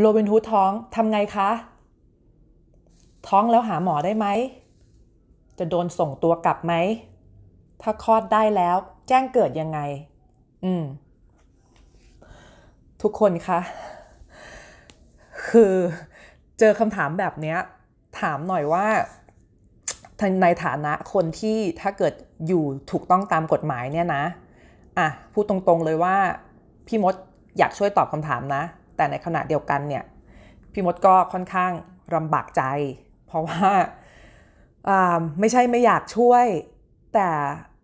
โรบินฮูดท้อง ทำไงคะ ท้องแล้วหาหมอได้ไหม จะโดนส่งตัวกลับไหม ถ้าคลอดได้แล้วแจ้งเกิดยังไง อืมทุกคนคะ คือ เจอคำถามแบบนี้ถามหน่อยว่าในฐานะคนที่ถ้าเกิดอยู่ถูกต้องตามกฎหมายเนี่ยนะอ่ะพูดตรงๆเลยว่า พี่มดอยากช่วยตอบคำถามนะแต่ในขณะเดียวกันเนี่ยพี่มดก็ค่อนข้างลำบากใจ เพราะว่าไม่ใช่ไม่อยากช่วยแต่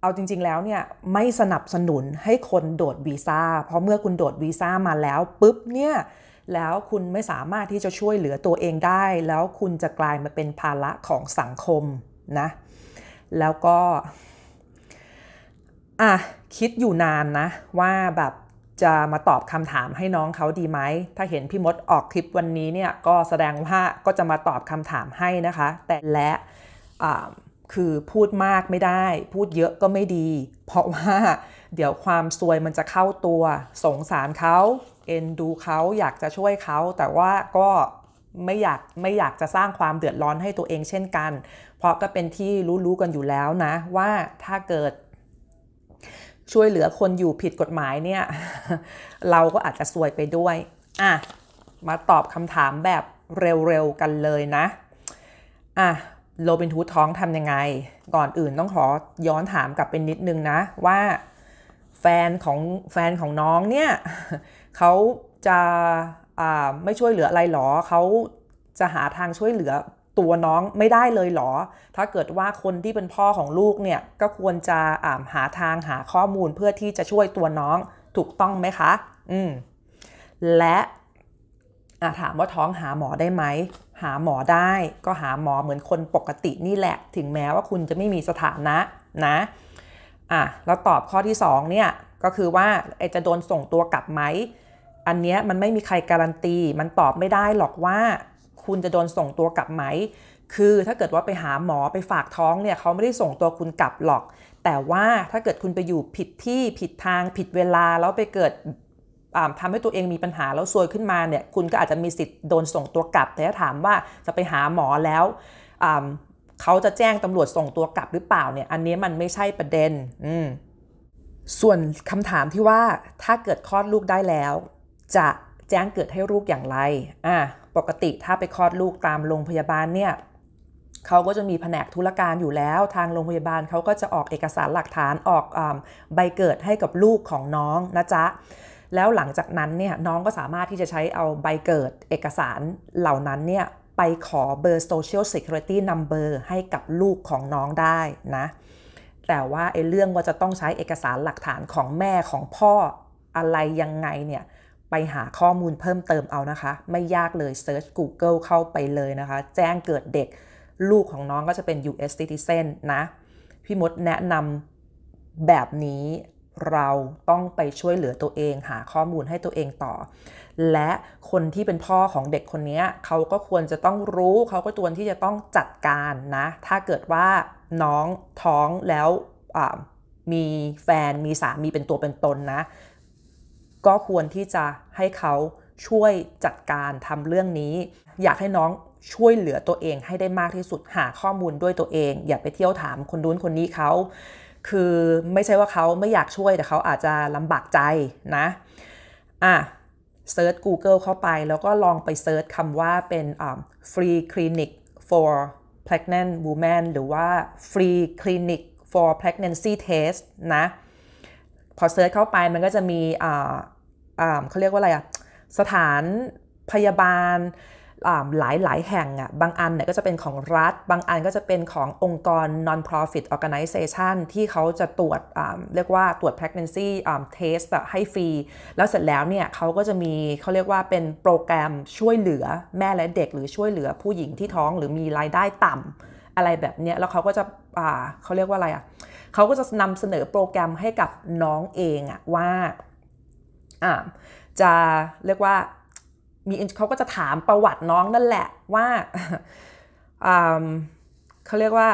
เอาจริง ๆแล้วเนี่ยไม่สนับสนุนให้คนโดดวีซ่า เพราะเมื่อคุณโดดวีซ่ามาแล้วปุ๊บเนี่ยแล้วคุณไม่สามารถที่จะช่วยเหลือตัวเองได้ แล้วคุณจะกลายมาเป็นภาระของสังคมนะแล้วก็อ่ะคิดอยู่นานนะ ว่าแบบจะมาตอบคำถามให้น้องเขาดีไหม ถ้าเห็นพี่มดออกคลิปวันนี้เนี่ยก็แสดงว่าก็จะมาตอบคำถามให้นะคะ แต่และคือพูดมากไม่ได้พูดเยอะก็ไม่ดี เพราะว่าเดี๋ยวความซวยมันจะเข้าตัวสงสารเขาเอ็นดูเขาอยากจะช่วยเขาแต่ว่าก็ไม่อยากไม่อยากจะสร้างความเดือดร้อนให้ตัวเองเช่นกัน เพราะก็เป็นที่รู้ๆกันอยู่แล้วนะ ว่าถ้าเกิดช่วยเหลือคนอยู่ผิดกฎหมายเนี่ย เราก็อาจจะซวยไปด้วย อ่ะ มาตอบคำถามแบบเร็วๆกันเลยนะอ่ะโรบินทูท้องทำยังไง ก่อนอื่นต้องขอย้อนถามกลับไปนิดนึงนะว่าแฟนของแฟนของน้องเนี่ยเขาจะไม่ช่วยเหลืออะไรหรอเขาจะหาทางช่วยเหลือตัวน้องไม่ได้เลยหรอ ถ้าเกิดว่าคนที่เป็นพ่อของลูกเนี่ยก็ควรจะหาทางหาข้อมูลเพื่อที่จะช่วยตัวน้องถูกต้องไหมคะ อืม และถามว่าท้องหาหมอได้ไหม หาหมอได้ก็หาหมอเหมือนคนปกตินี่แหละ ถึงแม้ว่าคุณจะไม่มีสถานะนะอ่ะแล้วตอบข้อที่2เนี่ยก็คือว่าจะโดนส่งตัวกลับไหมอันเนี้ยมันไม่มีใครการันตี มันตอบไม่ได้หรอกว่าคุณจะโดนส่งตัวกลับไหม คือถ้าเกิดว่าไปหาหมอไปฝากท้องเนี่ยเขาไม่ได้ส่งตัวคุณกลับหรอก แต่ว่าถ้าเกิดคุณไปอยู่ผิดที่ผิดทางผิดเวลาแล้วไปเกิดทำให้ตัวเองมีปัญหาแล้วซวยขึ้นมาเนี่ย คุณก็อาจจะมีสิทธิ์โดนส่งตัวกลับแต่ถ้าถามว่าจะไปหาหมอแล้วเขาจะแจ้งตำรวจส่งตัวกลับหรือเปล่าเนี่ย อันนี้มันไม่ใช่ประเด็นส่วนคำถามที่ว่าถ้าเกิดคลอดลูกได้แล้ว จะแจ้งเกิดให้ลูกอย่างไรอ่ะปกติถ้าไปคลอดลูกตามโรงพยาบาลเนี่ยเขาก็จะมีแผนกธุรการอยู่แล้วทางโรงพยาบาลเขาก็จะออกเอกสารหลักฐานออกอใบเกิดให้กับลูกของน้องนะจ๊ะแล้วหลังจากนั้นเนี่ยน้องก็สามารถที่จะใช้เอาใบเกิดเอกสารเหล่านั้นเนี่ยไปขอเบอร์ Social Security Number ให้กับลูกของน้องได้นะแต่ว่าไอ้เรื่องว่าจะต้องใช้เอกสารหลักฐานของแม่ของพ่ออะไรยังไงเนี่ยไปหาข้อมูลเพิ่มเติมเอานะคะ ไม่ยากเลยเซิร์ช Google เข้าไปเลยนะคะ แจ้งเกิดเด็กลูกของน้องก็จะเป็น US citizen นะพี่มดแนะนำแบบนี้เราต้องไปช่วยเหลือตัวเอง หาข้อมูลให้ตัวเองต่อ และคนที่เป็นพ่อของเด็กคนนี้เขาก็ควรจะต้องรู้ เขาก็ควรที่จะต้องจัดการนะ ถ้าเกิดว่าน้องท้องแล้วมีแฟนมีสามีเป็นตัวเป็นตนนะก็ควรที่จะให้เขาช่วยจัดการทำเรื่องนี้ อยากให้น้องช่วยเหลือตัวเองให้ได้มากที่สุดหาข้อมูลด้วยตัวเอง อย่าไปเที่ยวถามคนนู้นคนนี้เขา คือไม่ใช่ว่าเขาไม่อยากช่วยแต่เขาอาจจะลำบากใจนะ อ่ะเซิร์ช Google เข้าไปแล้วก็ลองไปเซิร์ชคำว่าเป็น free clinic for pregnant woman หรือว่า free clinic for pregnancy test นะ พอเซิร์ชเข้าไปมันก็จะมีเขาเรียกว่าอะไรอะสถานพยาบาลหลายหลายแห่งอ่ะ บางอันเนี่ยก็จะเป็นของรัฐ บางอันก็จะเป็นขององค์กร non-profit organization ที่เขาจะตรวจเรียกว่าตรวจ pregnancy test ให้ฟรี แล้วเสร็จแล้วเนี่ยเขาก็จะมีเขาเรียกว่าเป็นโปรแกรมช่วยเหลือแม่และเด็กหรือช่วยเหลือผู้หญิงที่ท้องหรือมีรายได้ต่ำอะไรแบบเนี้ยแล้วเขาก็จะเขาเรียกว่าอะไรอ่ะเขาก็จะนำเสนอโปรแกรมให้กับน้องเองอ่ะว่าจะเรียกว่ามีเขาก็จะถามประวัติน้องนั่นแหละว่าเขาเรียกว่า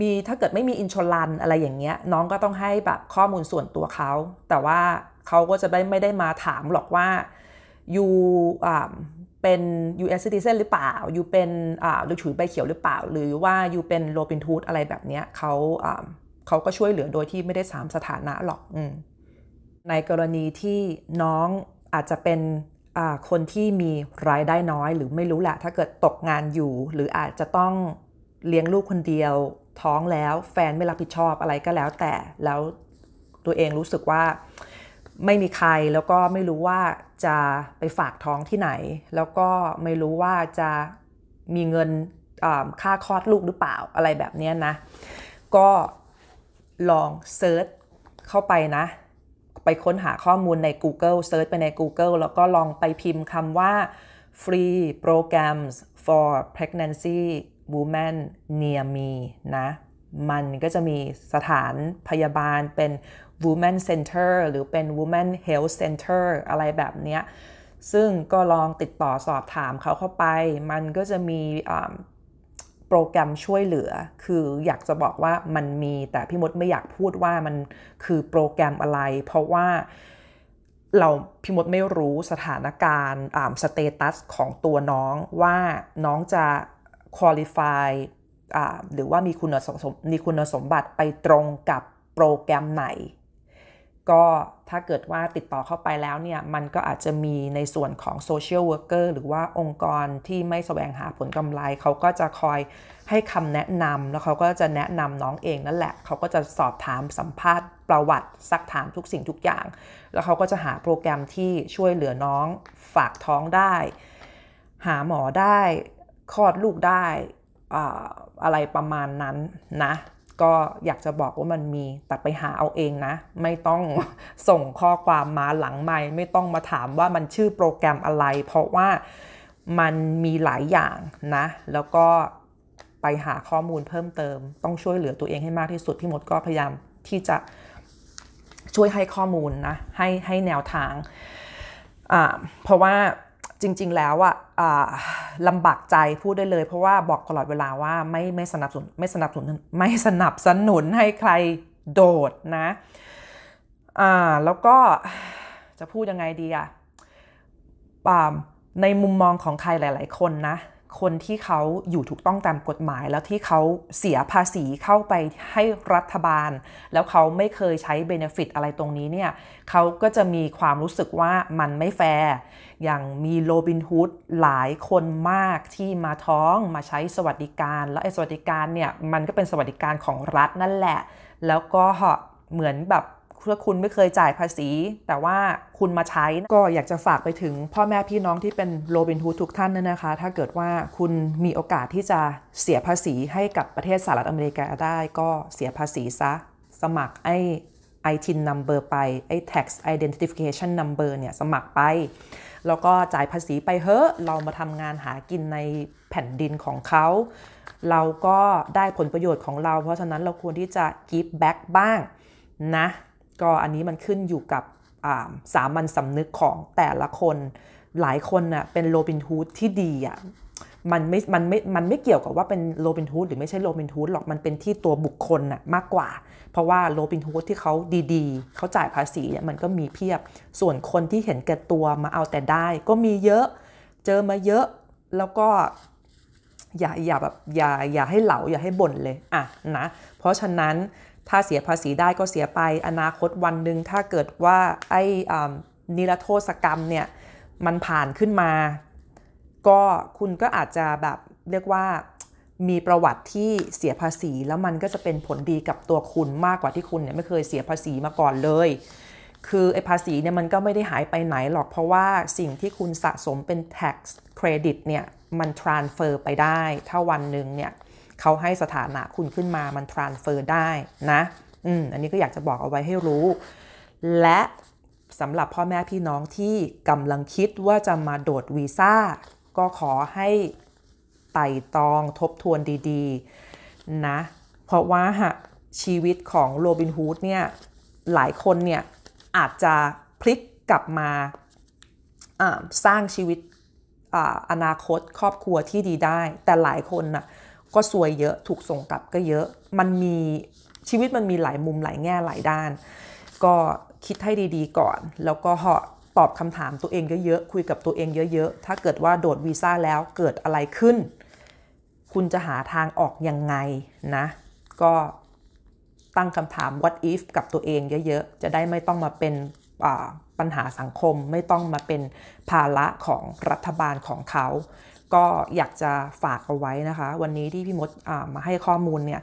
มีถ้าเกิดไม่มีอินชอลันอะไรอย่างเงี้ยน้องก็ต้องให้แบบข้อมูลส่วนตัวเขา แต่ว่าเขาก็จะได้ไม่ได้มาถามหรอกว่ายูเป็น US citizen หรือเปล่ายูเป็นหรือถือใบเขียวหรือเปล่า หรือว่ายูเป็นโรบินทูตอะไรแบบเนี้ยเขาเขาก็ช่วยเหลือโดยที่ไม่ได้สามสถานะหรอกอืมในกรณีที่น้องอาจจะเป็นคนที่มีรายได้น้อย หรือไม่รู้แหละถ้าเกิดตกงานอยู่ หรืออาจจะต้องเลี้ยงลูกคนเดียวท้องแล้วแฟนไม่รับผิดชอบอะไรก็แล้วแต่แล้วตัวเองรู้สึกว่าไม่มีใครแล้วก็ไม่รู้ว่าจะไปฝากท้องที่ไหน แล้วก็ไม่รู้ว่าจะมีเงินค่าคลอดลูกหรือเปล่าอะไรแบบนี้นะ ก็ลองเซิร์ชเข้าไปนะไปค้นหาข้อมูลใน Google Search ไปใน Google แล้วก็ลองไปพิมพ์คำว่า free programs for pregnancy women near me นะ มันก็จะมีสถานพยาบาลเป็น women center หรือเป็น women health center อะไรแบบเนี้ยซึ่งก็ลองติดต่อสอบถามเขาเข้าไป มันก็จะมีโปรแกรมช่วยเหลือคืออยากจะบอกว่ามันมีแต่พี่มดไม่อยากพูดว่ามันคือโปรแกรมอะไร เพราะว่าเราพี่มดไม่รู้สถานการณ์สเตตัส ของตัวน้องว่าน้องจะคุริฟายหรือว่ามีคุณสมมีคุณสมบัติไปตรงกับโปรแกรมไหนก็ถ้าเกิดว่าติดต่อเข้าไปแล้วเนี่ย มันก็อาจจะมีในส่วนของโซเชียลเวิร์กเกอร์หรือว่าองค์กรที่ไม่สแสวงหาผลกำไร เขาก็จะคอยให้คำแนะนำแล้วเขาก็จะแนะนำน้องเองนั่นแหละ เขาก็จะสอบถามสัมภาษณ์ประวัติซักถามทุกสิ่งทุกอย่าง แล้วเขาก็จะหาโปรแกรมที่ช่วยเหลือน้องฝากท้องได้ หาหมอได้คลอดลูกได้อะไรประมาณนั้นนะก็อยากจะบอกว่ามันมี แต่ไปหาเอาเองนะ ไม่ต้องส่งข้อความมาหลังไม่ ไม่ต้องมาถามว่ามันชื่อโปรแกรมอะไร เพราะว่ามันมีหลายอย่างนะ แล้วก็ไปหาข้อมูลเพิ่มเติม ต้องช่วยเหลือตัวเองให้มากที่สุดพี่มดก็พยายามที่จะช่วยให้ข้อมูลนะ ให้ให้แนวทาง เพราะว่าจริงๆ แล้วอะลำบากใจพูดได้เลยเพราะว่าบอกตลอดเวลาว่าไม่ไม่สนับสนุนไม่สนับสนุนไม่สนับสนุนให้ใครโดดนะ อ่าแล้วก็จะพูดยังไงดีอะในมุมมองของใครหลาย ๆ คนนะคนที่เขาอยู่ถูกต้องตามกฎหมายแล้วที่เขาเสียภาษีเข้าไปให้รัฐบาล แล้วเขาไม่เคยใช้เบนฟิตอะไรตรงนี้เนี่ยเขาก็จะมีความรู้สึกว่ามันไม่แฟร์อย่างมีโรบินฮูดหลายคนมากที่มาท้องมาใช้สวัสดิการ แล้วไอ้สวัสดิการเนี่ยมันก็เป็นสวัสดิการของรัฐนั่นแหละ แล้วก็เหมือนแบบถ้าคุณไม่เคยจ่ายภาษี แต่ว่าคุณมาใช้ก็อยากจะฝากไปถึงพ่อแม่พี่น้องที่เป็นโรบินฮูดทุกท่านน่นะคะถ้าเกิดว่าคุณมีโอกาสที่จะเสียภาษีให้กับประเทศสหรัฐอเมริกาได้ก็เสียภาษีซะ สมัครไอ้ไอทินนัมเบอร์ไปไอ้ tax identification number เนี่ย สมัครไป แล้วก็จ่ายภาษีไปเฮ้อเรามาทำงานหากินในแผ่นดินของเขา เราก็ได้ผลประโยชน์ของเรา เพราะฉะนั้นเราควรที่จะ give back บ้างนะก็อันนี้มันขึ้นอยู่กับสามัญสำนึกของแต่ละคนหลายคนน่ะเป็นโรบินฮูดที่ดีอ่ะมันไม่มันไม่มันไม่เกี่ยวกับว่า เป็นโรบินฮูดหรือไม่ใช่โรบินฮูดหรอก มันเป็นที่ตัวบุคคลน่ะ มากกว่า เพราะว่าโรบินฮูดที่เขาดีๆเขาจ่ายภาษีเนี่ยมันก็มีเพียบส่วนคนที่เห็นแก่ตัวมาเอาแต่ได้ ก็มีเยอะเจอมาเยอะแล้วก็อย่าอย่าแบบอย่าอย่าให้เหลาอย่าให้บ่นเลยอ่ะนะเพราะฉะนั้นถ้าเสียภาษีได้ก็เสียไป อนาคตวันหนึ่งถ้าเกิดว่าไอ้นิรโทษกรรมเนี่ยมันผ่านขึ้นมา ก็คุณก็อาจจะแบบเรียกว่ามีประวัติที่เสียภาษีแล้วมันก็จะเป็นผลดีกับตัวคุณมากกว่าที่คุณเนี่ยไม่เคยเสียภาษีมาก่อนเลย คือไอ้ภาษีเนี่ยมันก็ไม่ได้หายไปไหนหรอกเพราะว่าสิ่งที่คุณสะสมเป็น tax credit เนี่ยมัน transfer ไปได้ ถ้าวันหนึ่งเนี่ยเขาให้สถานะคุณขึ้นมามันทรานเฟอร์ได้นะอืมอันนี้ก็อยากจะบอกเอาไว้ให้รู้ และสำหรับพ่อแม่พี่น้องที่กำลังคิดว่าจะมาโดดวีซ่า ก็ขอให้ไต่ตองทบทวนดี ๆนะ เพราะว่าชีวิตของโรบินฮูดเนี่ย หลายคนเนี่ยอาจจะพลิกกลับมาสร้างชีวิตออนาคตครอบครัวที่ดีได้ แต่หลายคนนะ่ะก็ซวยเยอะ ถูกส่งกลับก็เยอะ มันมีชีวิตมันมีหลายมุมหลายแง่หลายด้าน ก็คิดให้ดีๆก่อน แล้วก็ตอบคำถามตัวเองเยอะ ๆ คุยกับตัวเองเยอะ ๆ ถ้าเกิดว่าโดดวีซ่าแล้วเกิดอะไรขึ้น คุณจะหาทางออกยังไงนะ ก็ตั้งคำถาม what if กับตัวเองเยอะ ๆ จะได้ไม่ต้องมาเป็นปัญหาสังคม ไม่ต้องมาเป็นภาระของรัฐบาลของเขาก็อยากจะฝากเอาไว้นะคะ วันนี้ที่พี่มดมาให้ข้อมูลเนี่ย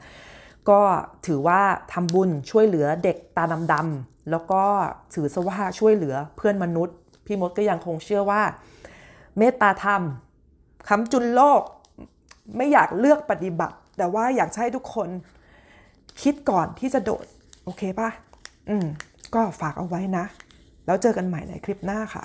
ก็ถือว่าทำบุญช่วยเหลือเด็กตาดำๆแล้วก็ถือซะว่าช่วยเหลือเพื่อนมนุษย์ พี่มดก็ยังคงเชื่อว่า เมตตาธรรมคำจุนโลก ไม่อยากเลือกปฏิบัติ แต่ว่าอยากให้ทุกคนคิดก่อนที่จะโดดโอเคป่ะอืม ก็ฝากเอาไว้นะ แล้วเจอกันใหม่ในคลิปหน้าค่ะ